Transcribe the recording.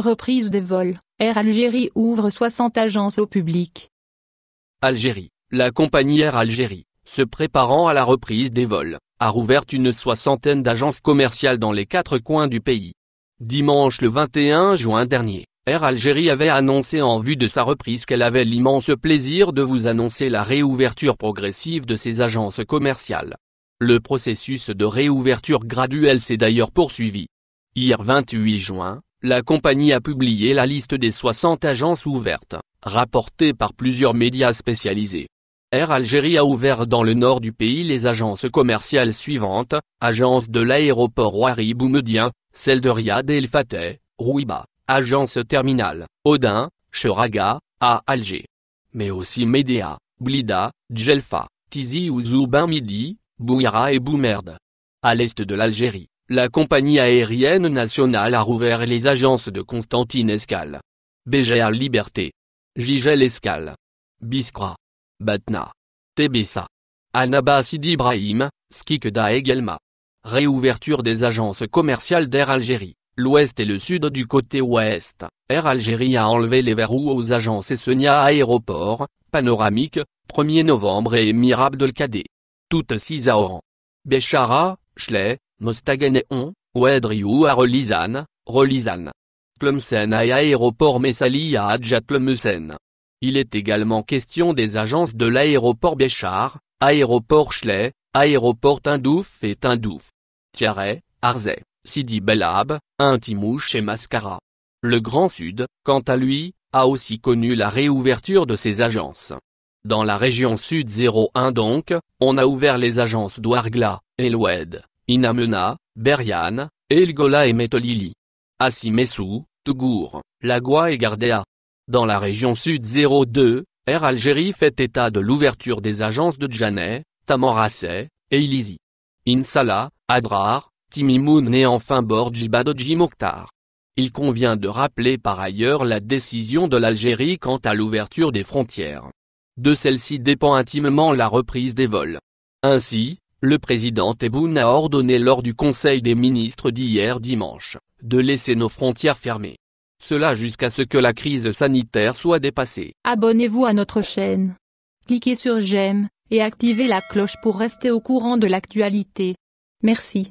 Reprise des vols. Air Algérie ouvre 60 agences au public. Algérie. La compagnie Air Algérie, se préparant à la reprise des vols, a rouvert une soixantaine d'agences commerciales dans les quatre coins du pays. Dimanche le 21 juin dernier, Air Algérie avait annoncé en vue de sa reprise qu'elle avait l'immense plaisir de vous annoncer la réouverture progressive de ses agences commerciales. Le processus de réouverture graduelle s'est d'ailleurs poursuivi. Hier 28 juin, la compagnie a publié la liste des 60 agences ouvertes, rapportées par plusieurs médias spécialisés. Air Algérie a ouvert dans le nord du pays les agences commerciales suivantes, agence de l'aéroport Ouari Boumedien, celle de Riyad El Fateh, Rouiba, agence terminale, Odin, Cheraga, à Alger. Mais aussi Médéa, Blida, Djelfa, Tizi ou Zoubin Midi, Bouira et Boumerde. À l'est de l'Algérie, la compagnie aérienne nationale a rouvert les agences de Constantine Escale. BGA Liberté. Gigel Escale. Biskra. Batna. Tebessa. Anabasid Ibrahim, Skikda et Gelma. Réouverture des agences commerciales d'Air Algérie, l'ouest et le sud du côté ouest. Air Algérie a enlevé les verrous aux agences Essenia Aéroport, Panoramique, 1er novembre et Mirab Toutes six à Oran. Béchara, Schley, Mostaganem, Ouedriou à Rolizan, Rolizan. Tlemcen à aéroport Messali à Il est également question des agences de l'aéroport Béchar, aéroport Schley, aéroport Tindouf et Tindouf. Tiaret, Arzay, Sidi Belab, Intimouche et Mascara. Le Grand Sud, quant à lui, a aussi connu la réouverture de ses agences. Dans la région Sud 01 donc, on a ouvert les agences d'Ouargla, Loued. Inamena, Berian, Elgola et Metolili. Assimessou, Tougour, Lagua et Gardea. Dans la région sud 02, Air Algérie fait état de l'ouverture des agences de Djanay, Tamanrasset, et Ilizi. Insala, Adrar, Timimoun et enfin Badji Mokhtar. Il convient de rappeler par ailleurs la décision de l'Algérie quant à l'ouverture des frontières. De celle-ci dépend intimement la reprise des vols. Ainsi, le président Tebboune a ordonné lors du Conseil des ministres d'hier dimanche, de laisser nos frontières fermées. Cela jusqu'à ce que la crise sanitaire soit dépassée. Abonnez-vous à notre chaîne. Cliquez sur j'aime et activez la cloche pour rester au courant de l'actualité. Merci.